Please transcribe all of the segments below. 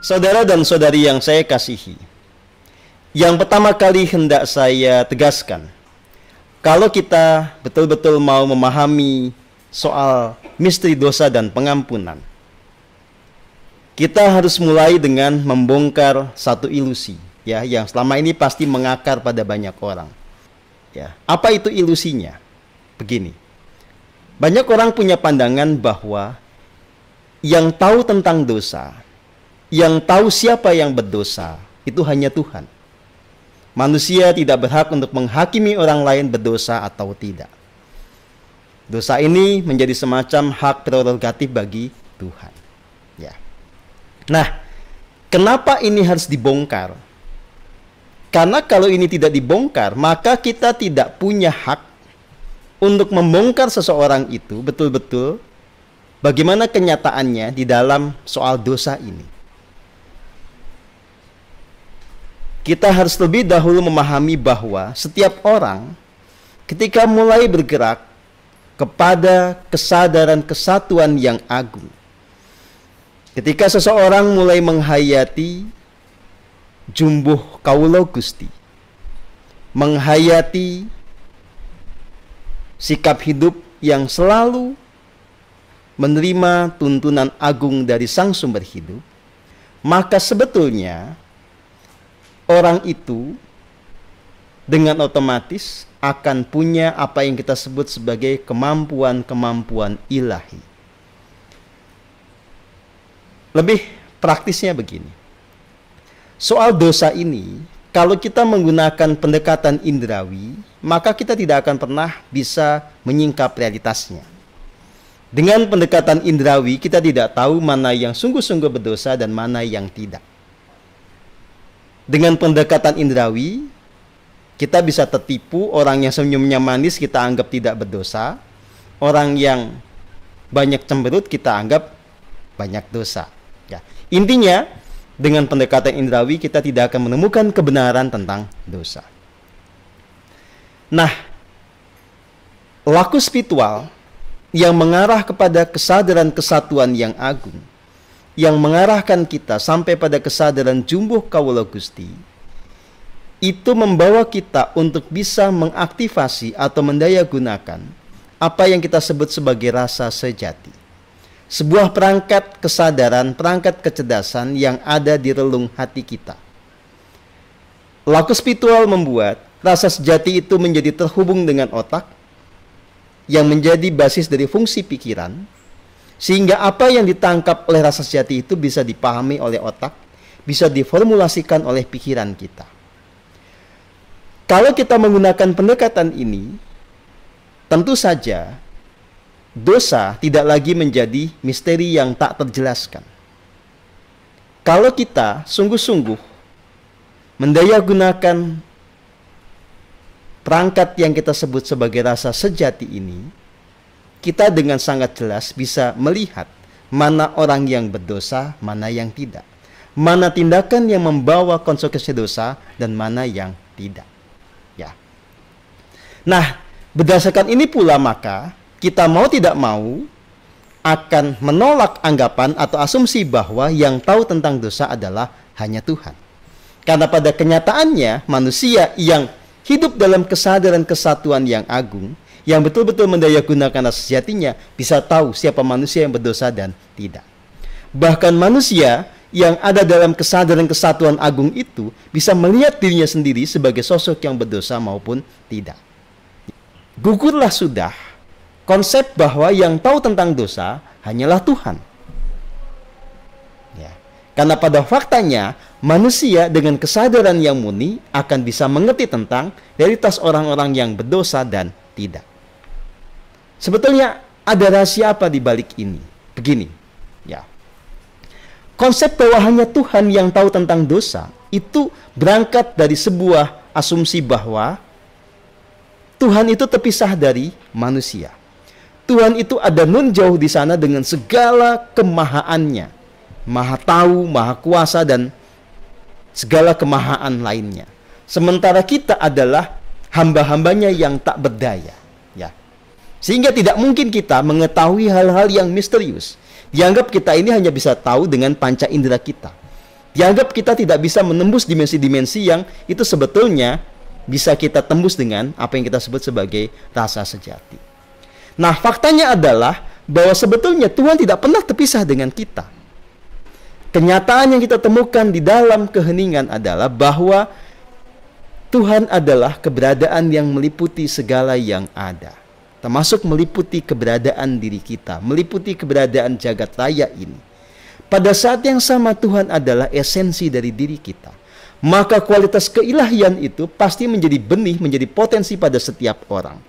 Saudara dan saudari yang saya kasihi, yang pertama kali hendak saya tegaskan, kalau kita betul-betul mau memahami soal misteri dosa dan pengampunan, kita harus mulai dengan membongkar satu ilusi ya yang selama ini pasti mengakar pada banyak orang. Ya, apa itu ilusinya? Begini. Banyak orang punya pandangan bahwa yang tahu tentang dosa yang tahu siapa yang berdosa itu hanya Tuhan. Manusia tidak berhak untuk menghakimi orang lain berdosa atau tidak. Dosa ini menjadi semacam hak prerogatif bagi Tuhan. Ya. Nah, kenapa ini harus dibongkar? Karena kalau ini tidak dibongkar, maka kita tidak punya hak untuk membongkar seseorang itu betul-betul bagaimana kenyataannya di dalam soal dosa ini. kita harus lebih dahulu memahami bahwa setiap orang ketika mulai bergerak kepada kesadaran kesatuan yang agung. Ketika seseorang mulai menghayati jumbuh kaulo gusti, menghayati sikap hidup yang selalu menerima tuntunan agung dari sang sumber hidup, maka sebetulnya orang itu dengan otomatis akan punya apa yang kita sebut sebagai kemampuan-kemampuan ilahi. Lebih praktisnya begini. Soal dosa ini, kalau kita menggunakan pendekatan indrawi, maka kita tidak akan pernah bisa menyingkap realitasnya. Dengan pendekatan indrawi, kita tidak tahu mana yang sungguh-sungguh berdosa dan mana yang tidak. Dengan pendekatan indrawi, kita bisa tertipu orang yang senyumnya manis kita anggap tidak berdosa, orang yang banyak cemberut kita anggap banyak dosa. Ya. Intinya, dengan pendekatan indrawi kita tidak akan menemukan kebenaran tentang dosa. Nah, laku spiritual yang mengarah kepada kesadaran kesatuan yang agung yang mengarahkan kita sampai pada kesadaran jumbuh kawula Gusti itu membawa kita untuk bisa mengaktifasi atau mendaya gunakan apa yang kita sebut sebagai rasa sejati. Sebuah perangkat kesadaran, perangkat kecerdasan yang ada di relung hati kita. Laku spiritual membuat rasa sejati itu menjadi terhubung dengan otak yang menjadi basis dari fungsi pikiran sehingga apa yang ditangkap oleh rasa sejati itu bisa dipahami oleh otak, bisa diformulasikan oleh pikiran kita. Kalau kita menggunakan pendekatan ini, tentu saja dosa tidak lagi menjadi misteri yang tak terjelaskan. Kalau kita sungguh-sungguh mendaya gunakan perangkat yang kita sebut sebagai rasa sejati ini, kita dengan sangat jelas bisa melihat mana orang yang berdosa, mana yang tidak. Mana tindakan yang membawa konsekuensi dosa dan mana yang tidak. Ya. Nah, berdasarkan ini pula maka kita mau tidak mau akan menolak anggapan atau asumsi bahwa yang tahu tentang dosa adalah hanya Tuhan. Karena pada kenyataannya manusia yang hidup dalam kesadaran kesatuan yang agung yang betul-betul mendayagunakan gunakan sejatinya bisa tahu siapa manusia yang berdosa dan tidak. Bahkan manusia yang ada dalam kesadaran kesatuan agung itu bisa melihat dirinya sendiri sebagai sosok yang berdosa maupun tidak. Gugurlah sudah konsep bahwa yang tahu tentang dosa hanyalah Tuhan. Ya. Karena pada faktanya manusia dengan kesadaran yang murni akan bisa mengerti tentang realitas orang-orang yang berdosa dan tidak. Sebetulnya ada rahasia apa di balik ini? Begini, ya. Konsep bahwa hanya Tuhan yang tahu tentang dosa itu berangkat dari sebuah asumsi bahwa Tuhan itu terpisah dari manusia. Tuhan itu ada nun jauh di sana dengan segala kemahaannya. Maha tahu, maha kuasa, dan segala kemahaan lainnya. Sementara kita adalah hamba-hambanya yang tak berdaya. Sehingga tidak mungkin kita mengetahui hal-hal yang misterius. Dianggap kita ini hanya bisa tahu dengan panca indera kita. Dianggap kita tidak bisa menembus dimensi-dimensi yang itu sebetulnya bisa kita tembus dengan apa yang kita sebut sebagai rasa sejati. Nah, faktanya adalah bahwa sebetulnya Tuhan tidak pernah terpisah dengan kita. Kenyataan yang kita temukan di dalam keheningan adalah bahwa Tuhan adalah keberadaan yang meliputi segala yang ada termasuk meliputi keberadaan diri kita, meliputi keberadaan jagat raya ini. Pada saat yang sama Tuhan adalah esensi dari diri kita. Maka kualitas keilahian itu pasti menjadi benih, menjadi potensi pada setiap orang.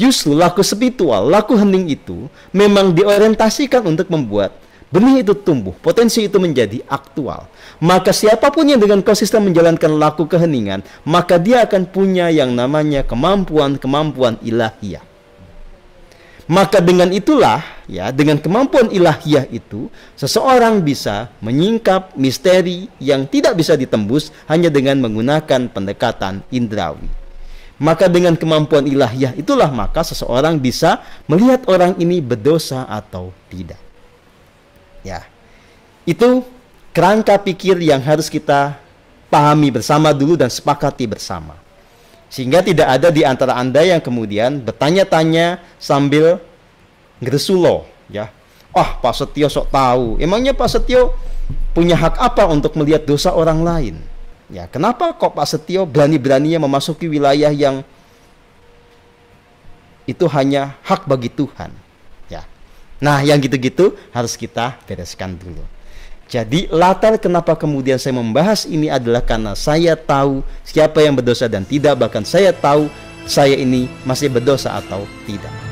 Justru laku spiritual, laku hening itu memang diorientasikan untuk membuat benih itu tumbuh, potensi itu menjadi aktual. Maka siapapun yang dengan konsisten menjalankan laku keheningan, maka dia akan punya yang namanya kemampuan-kemampuan ilahiyah. Maka dengan itulah ya dengan kemampuan ilahiyah itu seseorang bisa menyingkap misteri yang tidak bisa ditembus hanya dengan menggunakan pendekatan indrawi. Maka dengan kemampuan ilahiyah itulah maka seseorang bisa melihat orang ini berdosa atau tidak. Ya. Itu kerangka pikir yang harus kita pahami bersama dulu dan sepakati bersama. Sehingga tidak ada di antara Anda yang kemudian bertanya-tanya sambil ngeresulo ya. oh Pak Setio sok tahu. Emangnya Pak Setio punya hak apa untuk melihat dosa orang lain? Ya, kenapa kok Pak Setio berani-beraninya memasuki wilayah yang itu hanya hak bagi Tuhan? Ya. Nah, yang gitu-gitu harus kita bereskan dulu. Jadi latar kenapa kemudian saya membahas ini adalah karena saya tahu siapa yang berdosa dan tidak, bahkan saya tahu saya ini masih berdosa atau tidak.